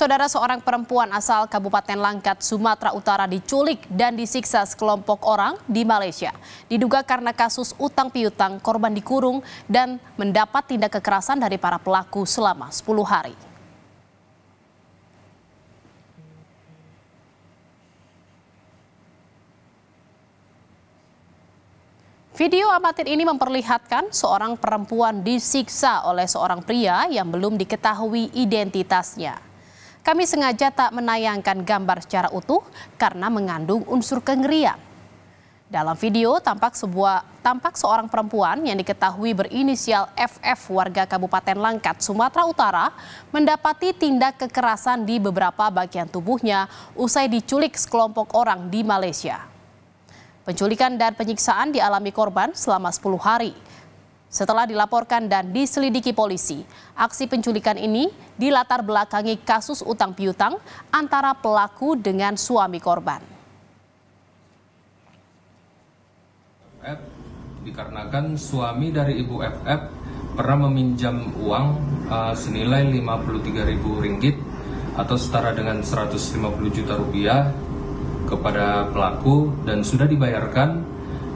Saudara seorang perempuan asal Kabupaten Langkat, Sumatera Utara diculik dan disiksa sekelompok orang di Malaysia. Diduga karena kasus utang piutang, korban dikurung dan mendapat tindak kekerasan dari para pelaku selama 10 hari. Video amatir ini memperlihatkan seorang perempuan disiksa oleh seorang pria yang belum diketahui identitasnya. Kami sengaja tak menayangkan gambar secara utuh karena mengandung unsur kengerian. Dalam video tampak sebuah tampak seorang perempuan yang diketahui berinisial FF warga Kabupaten Langkat, Sumatera Utara mendapati tindak kekerasan di beberapa bagian tubuhnya usai diculik sekelompok orang di Malaysia. Penculikan dan penyiksaan dialami korban selama 10 hari. Setelah dilaporkan dan diselidiki polisi, aksi penculikan ini dilatar belakangi kasus utang piutang antara pelaku dengan suami korban. F, dikarenakan suami dari ibu FF pernah meminjam uang uh, senilai 53.000 ringgit atau setara dengan 150 juta rupiah kepada pelaku dan sudah dibayarkan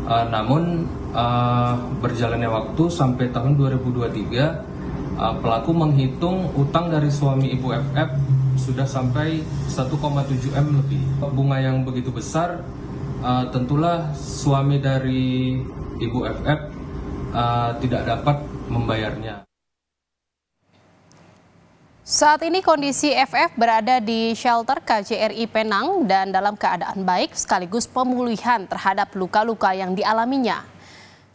uh, namun uh, berjalannya waktu sampai tahun 2023 uh, eh, pelaku menghitung utang dari suami ibu FF sudah sampai 1,7 M lebih. Bunga yang begitu besar uh, tentulah suami dari ibu FF uh, tidak dapat membayarnya. Saat ini kondisi FF berada di shelter KJRI Penang dan dalam keadaan baik sekaligus pemulihan terhadap luka-luka yang dialaminya.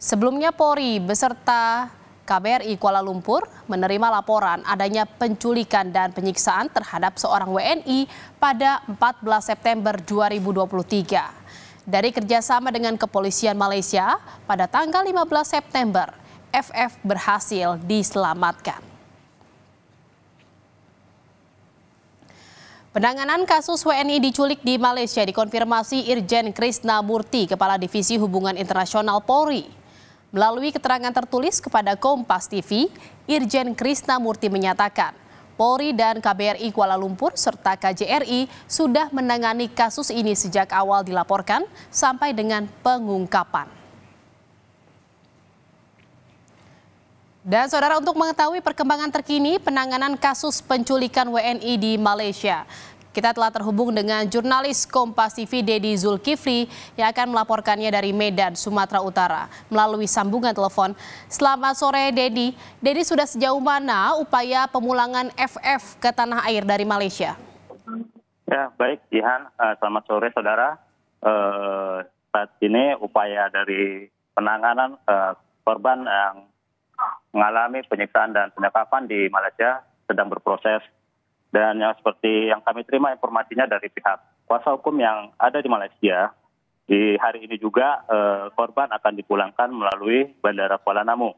Sebelumnya Polri beserta KBRI Kuala Lumpur menerima laporan adanya penculikan dan penyiksaan terhadap seorang WNI pada 14 September 2023. Dari kerjasama dengan kepolisian Malaysia, pada tanggal 15 September, FF berhasil diselamatkan. Penanganan kasus WNI diculik di Malaysia dikonfirmasi Irjen Krisna Murti, Kepala Divisi Hubungan Internasional Polri. Melalui keterangan tertulis kepada Kompas TV, Irjen Krisna Murti menyatakan, Polri dan KBRI Kuala Lumpur serta KJRI sudah menangani kasus ini sejak awal dilaporkan sampai dengan pengungkapan. Dan saudara untuk mengetahui perkembangan terkini penanganan kasus penculikan WNI di Malaysia, kita telah terhubung dengan jurnalis Kompas TV Dedi Zulkifli yang akan melaporkannya dari Medan, Sumatera Utara melalui sambungan telepon. Selamat sore Dedi. Dedi sudah sejauh mana upaya pemulangan FF ke tanah air dari Malaysia? Ya, baik Jihan. Eh, selamat sore saudara. Eh, saat ini upaya dari penanganan eh, korban yang mengalami penyiksaan dan penyekapan di Malaysia sedang berproses dan yang seperti yang kami terima informasinya dari pihak kuasa hukum yang ada di Malaysia, di hari ini juga eh, korban akan dipulangkan melalui Bandara Kuala Namu.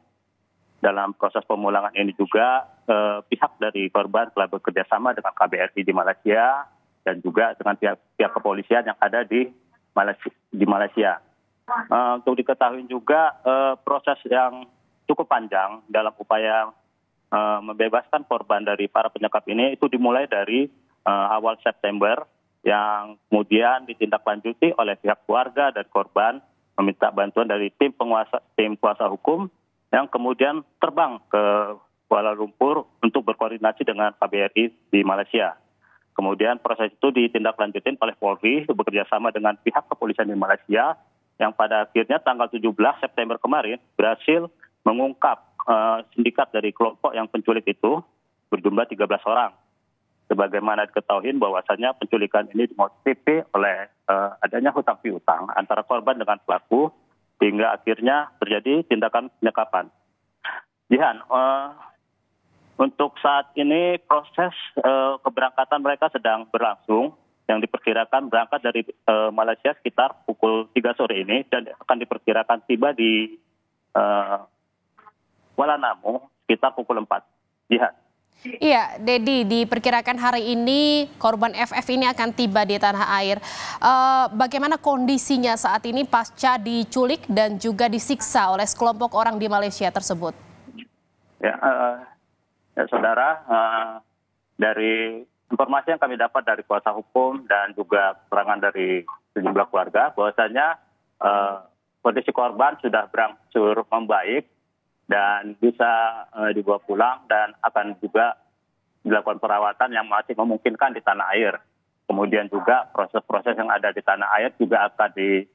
Dalam proses pemulangan ini juga eh, pihak dari korban telah bekerja sama dengan KBRI di Malaysia dan juga dengan pihak, pihak kepolisian yang ada di Malaysia. Di Malaysia. Uh, untuk diketahui juga uh, proses yang cukup panjang dalam upaya uh, membebaskan korban dari para penyekap ini itu dimulai dari uh, awal September yang kemudian ditindaklanjuti oleh pihak keluarga dan korban meminta bantuan dari tim penguasa tim kuasa hukum yang kemudian terbang ke Kuala Lumpur untuk berkoordinasi dengan KBRI di Malaysia. Kemudian proses itu ditindaklanjuti oleh Polri bekerja sama dengan pihak kepolisian di Malaysia yang pada akhirnya tanggal 17 September kemarin berhasil mengungkap Eh, sindikat dari kelompok yang penculik itu berjumlah 13 orang. Sebagaimana diketahui bahwasannya penculikan ini dimotifi oleh uh, adanya hutang piutang antara korban dengan pelaku sehingga akhirnya terjadi tindakan penyekapan. Jihan, uh, untuk saat ini proses uh, keberangkatan mereka sedang berlangsung yang diperkirakan berangkat dari uh, Malaysia sekitar pukul 3 sore ini dan akan diperkirakan tiba di uh, namu sekitar pukul 4. Lihat. Iya, Dedi, diperkirakan hari ini korban FF ini akan tiba di tanah air. E, bagaimana kondisinya saat ini pasca diculik dan juga disiksa oleh sekelompok orang di Malaysia tersebut? Ya, uh, ya saudara, uh, dari informasi yang kami dapat dari kuasa hukum dan juga keterangan dari sejumlah keluarga, bahwasanya uh, kondisi korban sudah berangsur membaik dan bisa eh, dibawa pulang dan akan juga dilakukan perawatan yang masih memungkinkan di tanah air. Kemudian juga proses-proses yang ada di tanah air juga akan di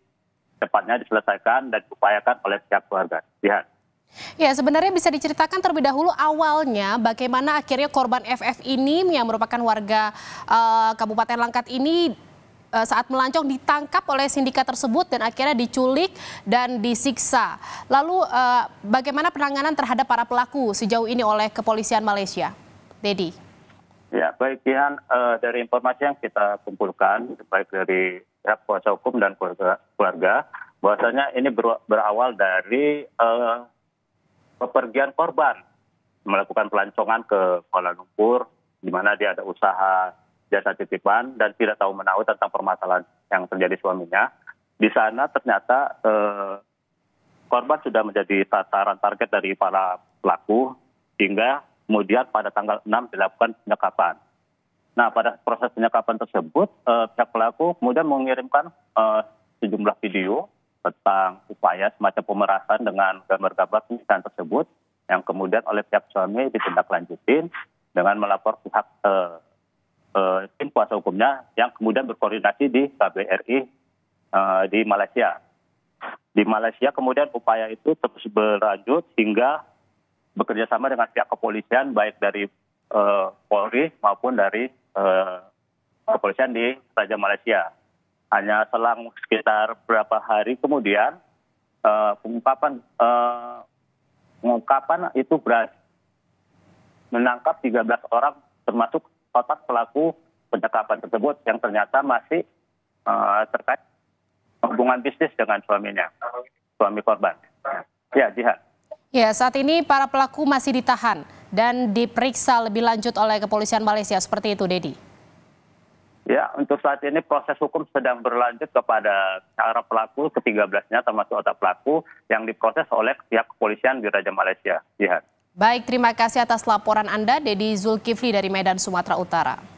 cepatnya diselesaikan dan diupayakan oleh pihak keluarga. Lihat. Ya, sebenarnya bisa diceritakan terlebih dahulu awalnya bagaimana akhirnya korban FF ini yang merupakan warga uh, Kabupaten Langkat ini Eh, saat melancong ditangkap oleh sindikat tersebut dan akhirnya diculik dan disiksa. Lalu eh, bagaimana penanganan terhadap para pelaku sejauh ini oleh kepolisian Malaysia? Dedi. Ya, baik uh, dari informasi yang kita kumpulkan baik dari pihak kuasa hukum dan keluarga, keluarga bahwasanya ini berawal dari uh, pepergian korban melakukan pelancongan ke Kuala Lumpur di mana dia ada usaha jasa titipan dan tidak tahu menahu tentang permasalahan yang terjadi suaminya. Di sana ternyata eh, korban sudah menjadi sasaran target dari para pelaku sehingga kemudian pada tanggal 6 dilakukan penyekapan. Nah, pada proses penyekapan tersebut, eh, pihak pelaku kemudian mengirimkan eh, sejumlah video tentang upaya semacam pemerasan dengan gambar-gambar penyiksaan tersebut yang kemudian oleh pihak suami ditindaklanjutin dengan melapor pihak eh, Eh, tim kuasa hukumnya yang kemudian berkoordinasi di KBRI uh, eh, di Malaysia. Di Malaysia kemudian upaya itu terus berlanjut hingga bekerjasama dengan pihak kepolisian baik dari uh, Polri maupun dari uh, kepolisian di Raja Malaysia. Hanya selang sekitar beberapa hari kemudian uh, pengungkapan uh, pengungkapan itu berhasil menangkap 13 orang termasuk otak pelaku penyekapan tersebut yang ternyata masih uh, terkait hubungan bisnis dengan suaminya, suami korban. Ya, Jihan. Ya, saat ini para pelaku masih ditahan dan diperiksa lebih lanjut oleh kepolisian Malaysia. Seperti itu, Dedi. Ya, untuk saat ini proses hukum sedang berlanjut kepada para pelaku ke-13-nya termasuk otak pelaku yang diproses oleh pihak kepolisian di Raja Malaysia. Ya. Baik, terima kasih atas laporan Anda, Dedi Zulkifli dari Medan, Sumatera Utara.